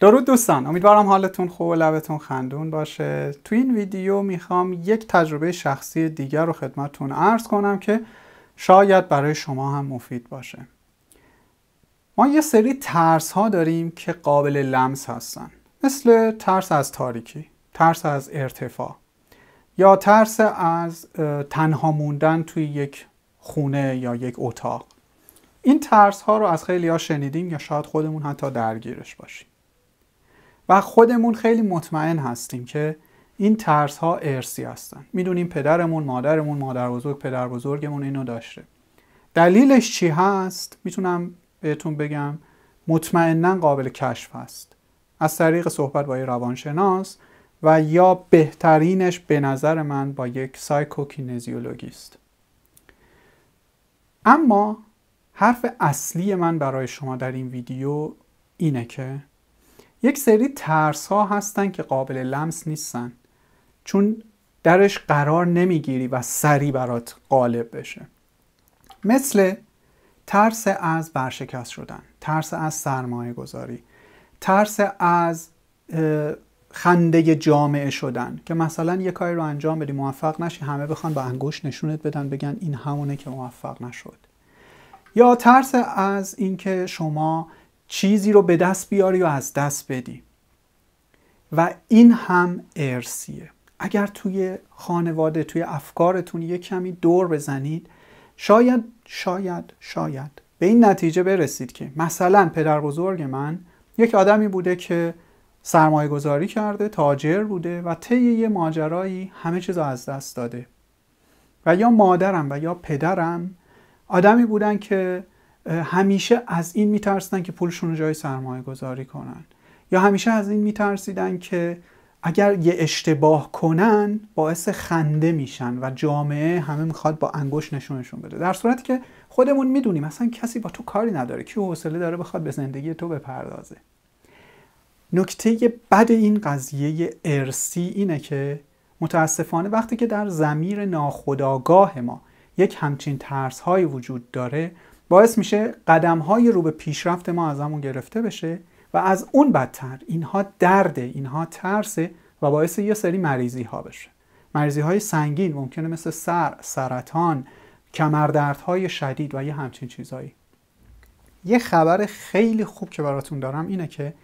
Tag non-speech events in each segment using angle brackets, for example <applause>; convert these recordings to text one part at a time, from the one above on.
درود دوستان امیدوارم حالتون خوب و لبتون خندون باشه تو این ویدیو میخوام یک تجربه شخصی دیگر رو خدمتتون عرض کنم که شاید برای شما هم مفید باشه ما یه سری ترس ها داریم که قابل لمس هستن مثل ترس از تاریکی ترس از ارتفاع یا ترس از تنها موندن توی یک خونه یا یک اتاق این ترس ها رو از خیلی ها شنیدیم یا شاید خودمون حتی درگیرش باشیم و خودمون خیلی مطمئن هستیم که این ترس ها ارسی هستن میدونیم پدرمون مادرمون مادر بزرگ پدر بزرگمون اینو داشته دلیلش چی هست میتونم بهتون بگم مطمئنا قابل کشف هست از طریق صحبت با یه روانشناس و یا بهترینش به نظر من با یک سایکوکینزیولوگیست اما حرف اصلی من برای شما در این ویدیو اینه که یک سری ترس ها هستن که قابل لمس نیستن چون درش قرار نمیگیری و سری برات قالب بشه مثل ترس از برشکست شدن ترس از سرمایه گذاری ترس از خنده جامعه شدن که مثلا یک کاری رو انجام بدی موفق نشی همه بخوان با انگوش نشونت بدن بگن این همونه که موفق نشد یا ترس از اینکه شما چیزی رو به دست بیاری و از دست بدی و این هم ارسیه اگر توی خانواده توی افکارتون یه کمی دور بزنید شاید شاید شاید به این نتیجه برسید که مثلا پدر بزرگ من یک آدمی بوده که سرمایه گذاری کرده تاجر بوده و طی یه ماجرایی همه چیز از دست داده و یا مادرم و یا پدرم آدمی بودن که همیشه از این میترسیدن که پولشون رو جای سرمایه گذاری کنن یا همیشه از این میترسیدن که اگر یه اشتباه کنن باعث خنده میشن و جامعه همه میخواد با انگوش نشونشون بده در صورتی که خودمون میدونیم اصلا کسی با تو کاری نداره کی حوصله داره بخواد به زندگی تو بپردازه نکته بد این قضیه ارسی اینه که متاسفانه وقتی که در زمیر ناخودآگاه ما یک همچین ترس وجود داره باعث میشه قدم های رو به پیشرفت ما از همون گرفته بشه و از اون بدتر اینها درده اینها ترسه و باعث یه سری مریضی ها بشه مریضی های سنگین ممکنه مثل سر، سرطان، کمردرد های شدید و یه همچین چیزهایی یه خبر خیلی خوب که براتون دارم اینه که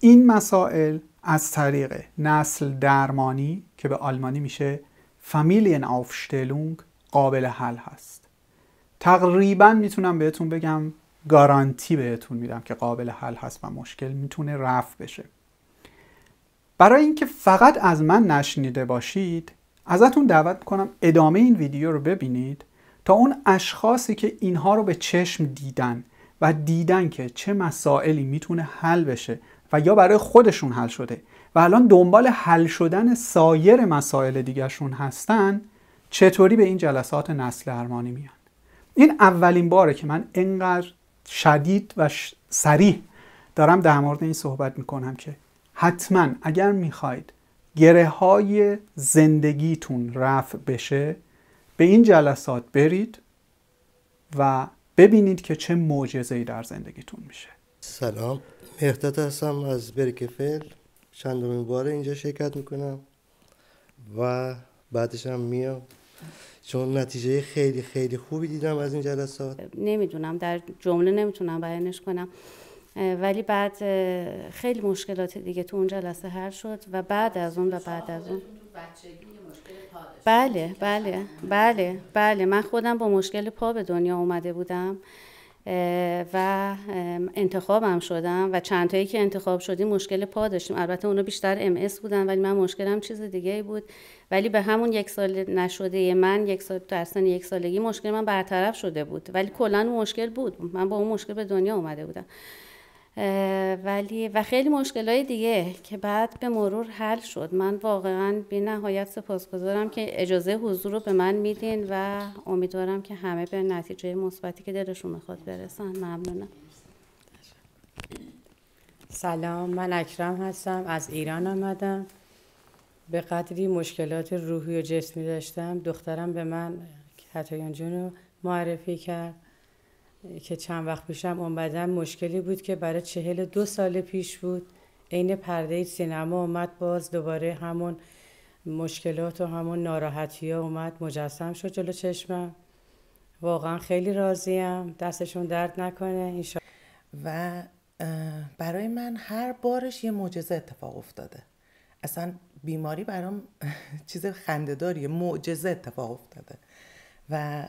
این مسائل از طریق نسل درمانی که به آلمانی میشه فامیلین آفشتلونگ قابل حل هست تقریبا میتونم بهتون بگم گارانتی بهتون میدم که قابل حل هست و مشکل میتونه رفع بشه برای اینکه فقط از من نشنیده باشید ازتون دعوت میکنم ادامه این ویدیو رو ببینید تا اون اشخاصی که اینها رو به چشم دیدن و دیدن که چه مسائلی میتونه حل بشه و یا برای خودشون حل شده و الان دنبال حل شدن سایر مسائل دیگرشون هستن چطوری به این جلسات نسل ارمانی میان این اولین باره که من انقدر شدید و سریح دارم در مورد این صحبت میکنم که حتما اگر میخواید گره های زندگیتون رفع بشه به این جلسات برید و ببینید که چه معجزه‌ای در زندگیتون میشه سلام مهدت هستم از برکفل چندمین بار اینجا شرکت میکنم و بعدش هم میام چون نتیجه خیلی خیلی خوبی دیدم از این جلسات نمیدونم در جمله نمیتونم بیانش کنم ولی بعد خیلی مشکلات دیگه تو اون جلسه حل شد و بعد از اون و بعد از اون بله بله بله بله من خودم با مشکل پا به دنیا اومده بودم و انتخابم شدم و چند تایی که انتخاب شدیم مشکل پا داشتیم البته اونا بیشتر ام بودن ولی من مشکلم چیز دیگه ای بود ولی به همون یک سال نشده من یک سال در سن یک سالگی مشکل من برطرف شده بود ولی کلا مشکل بود من با اون مشکل به دنیا اومده بودم ولی و خیلی های دیگه که بعد به مرور حل شد من واقعا بی نهایت سپاسگزارم که اجازه حضور رو به من میدین و امیدوارم که همه به نتیجه مثبتی که دلشون میخواد برسن ممنونم سلام من اکرم هستم از ایران آمدم به قدری مشکلات روحی و جسمی داشتم دخترم به من کتایان جون رو معرفی کرد که چند وقت پیشم اومدم مشکلی بود که برای چهل دو سال پیش بود عین پرده سینما اومد باز دوباره همون مشکلات و همون ناراحتی ها اومد مجسم شد جلو چشمم واقعا خیلی راضیم دستشون درد نکنه و برای من هر بارش یه معجزه اتفاق افتاده اصلا بیماری برام <laughs> چیز خندهداریه معجزه اتفاق افتاده و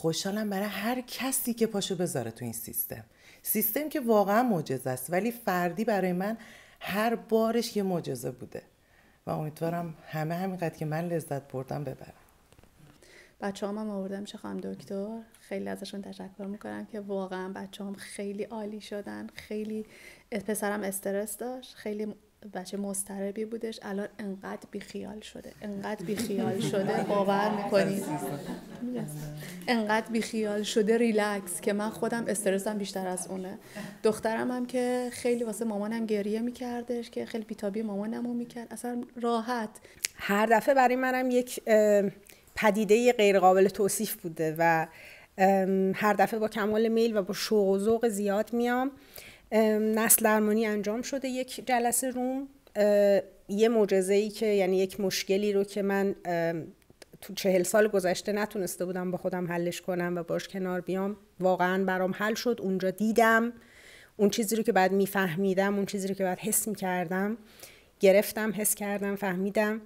خوشحالم برای هر کسی که پاشو بذاره تو این سیستم سیستم که واقعا معجزه است ولی فردی برای من هر بارش یه معجزه بوده و امیدوارم همه همینقدر که من لذت بردم ببرم بچه هم, هم آوردم چه خواهم دکتر خیلی ازشون تشکر میکنم که واقعا بچه هم خیلی عالی شدن خیلی پسرم استرس داشت خیلی بچه مستربی بودش الان انقدر بیخیال شده انقدر بیخیال شده باور میکنید انقدر بیخیال شده ریلکس که من خودم استرسم بیشتر از اونه دخترم هم که خیلی واسه مامانم گریه میکردش که خیلی بیتابی مامانم رو میکرد اصلا راحت هر دفعه برای منم یک پدیده غیرقابل توصیف بوده و هر دفعه با کمال میل و با شوق و ذوق زیاد میام نسل درمانی انجام شده یک جلسه روم یه معجزه ای که یعنی یک مشکلی رو که من تو چهل سال گذشته نتونسته بودم با خودم حلش کنم و باش کنار بیام واقعا برام حل شد اونجا دیدم اون چیزی رو که بعد میفهمیدم اون چیزی رو که بعد حس میکردم گرفتم حس کردم فهمیدم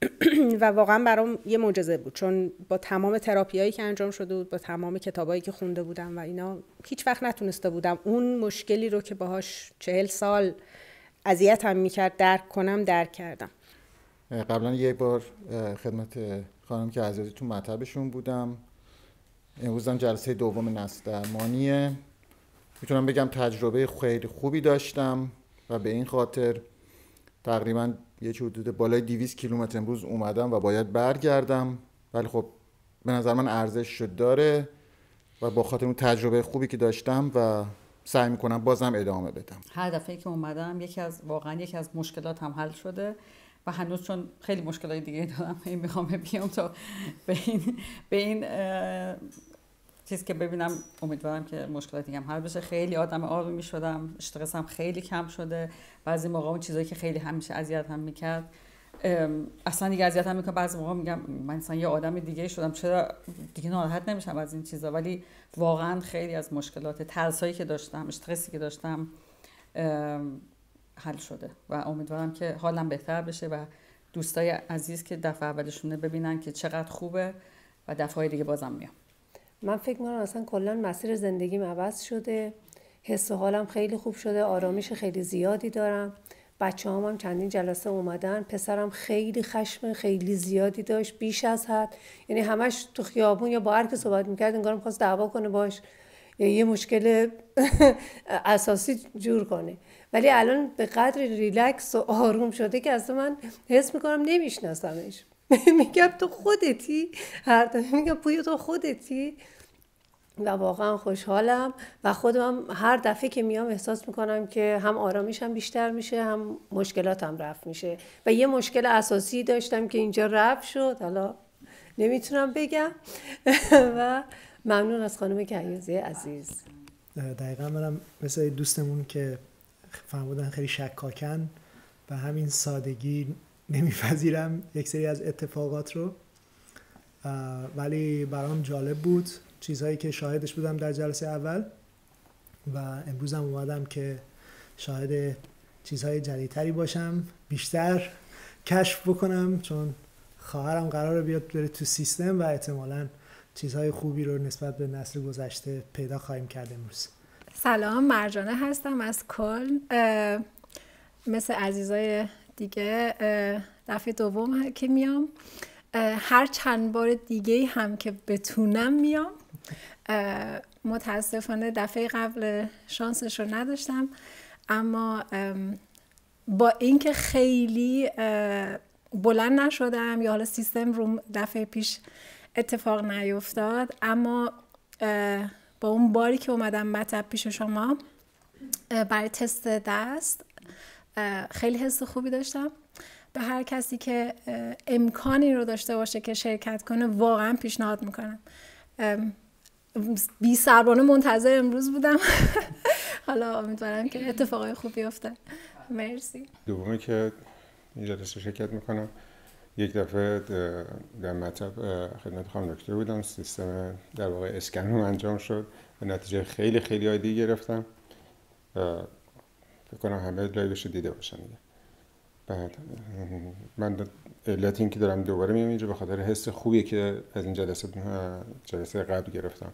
<clears throat> و واقعا برام یه معجزه بود چون با تمام تراپیایی که انجام شده بود با تمام کتابایی که خونده بودم و اینا هیچ وقت نتونسته بودم اون مشکلی رو که باهاش چهل سال اذیتم میکرد درک کنم درک کردم قبلا یک بار خدمت خانم که عزیزی تو مطبشون بودم امروز جلسه دوم نسل درمانیه میتونم بگم تجربه خیلی خوبی داشتم و به این خاطر تقریبا یه حدود بالای 200 کیلومتر امروز اومدم و باید برگردم ولی خب به نظر من ارزش داره و با خاطر اون تجربه خوبی که داشتم و سعی میکنم بازم ادامه بدم هر دفعه که اومدم یکی از واقعا یکی از مشکلات هم حل شده و هنوز چون خیلی مشکلات دیگه دارم <laughs> این میخوام بیام تا به این, به این چیز که ببینم امیدوارم که مشکلات دیگه حل بشه خیلی آدم می شدم استرسم خیلی کم شده بعضی موقع اون چیزایی که خیلی همیشه اذیت هم میکرد اصلا دیگه اذیت هم میکنه بعضی موقع میگم من اصلا یه آدم دیگه شدم چرا دیگه ناراحت نمیشم از این چیزا ولی واقعا خیلی از مشکلات ترسایی که داشتم استرسی که داشتم حل شده و امیدوارم که حالم بهتر بشه و دوستای عزیز که دفعه اولشونه ببینن که چقدر خوبه و دفعه دیگه بازم میام من فکر میکنم اصلا کلا مسیر زندگیم عوض شده حس و حالم خیلی خوب شده آرامش خیلی زیادی دارم بچه هم, هم چندین جلسه اومدن پسرم خیلی خشم خیلی زیادی داشت بیش از حد یعنی همش تو خیابون یا با هر که صحبت میکرد انگار میخواست دعوا کنه باش یا یه مشکل <laughs> اساسی جور کنه ولی الان به قدر ریلکس و آروم شده که از من حس میکنم نمیشناسمش <laughs> میگم تو خودتی هر دفعه میگم پویا تو خودتی و واقعا خوشحالم و خودم هر دفعه که میام احساس میکنم که هم آرامیشم بیشتر میشه هم مشکلاتم رفت میشه و یه مشکل اساسی داشتم که اینجا رفت شد حالا نمیتونم بگم <laughs> و ممنون از خانم کیوزی عزیز دقیقا منم مثل دوستمون که بودن خیلی شکاکن و همین سادگی نمیپذیرم یک سری از اتفاقات رو ولی برام جالب بود چیزهایی که شاهدش بودم در جلسه اول و امروزم اومدم که شاهد چیزهای جدیدتری باشم بیشتر کشف بکنم چون خواهرم قرار بیاد بره تو سیستم و احتمالا چیزهای خوبی رو نسبت به نسل گذشته پیدا خواهیم کرد امروز سلام مرجانه هستم از کل مثل عزیزای دیگه دفعه دوم که میام هر چند بار دیگه هم که بتونم میام متاسفانه دفعه قبل شانسش رو نداشتم اما با اینکه خیلی بلند نشدم یا حالا سیستم رو دفعه پیش اتفاق نیفتاد اما با اون باری که اومدم مطب پیش شما برای تست دست خیلی حس خوبی داشتم به هر کسی که امکانی رو داشته باشه که شرکت کنه واقعا پیشنهاد میکنم بی سربانه منتظر امروز بودم <laughs> حالا امیدوارم که اتفاقای خوبی افته مرسی دومی که این جلسه شرکت میکنم یک دفعه در مطب خدمت خانم دکتر بودم سیستم در واقع اسکن انجام شد و نتیجه خیلی خیلی عادی گرفتم کنم همه لایوش رو دیده باشن دیگه بعد من علت اینکه دارم دوباره میام اینجا به خاطر حس خوبیه که از این جلسه جلسه قبل گرفتم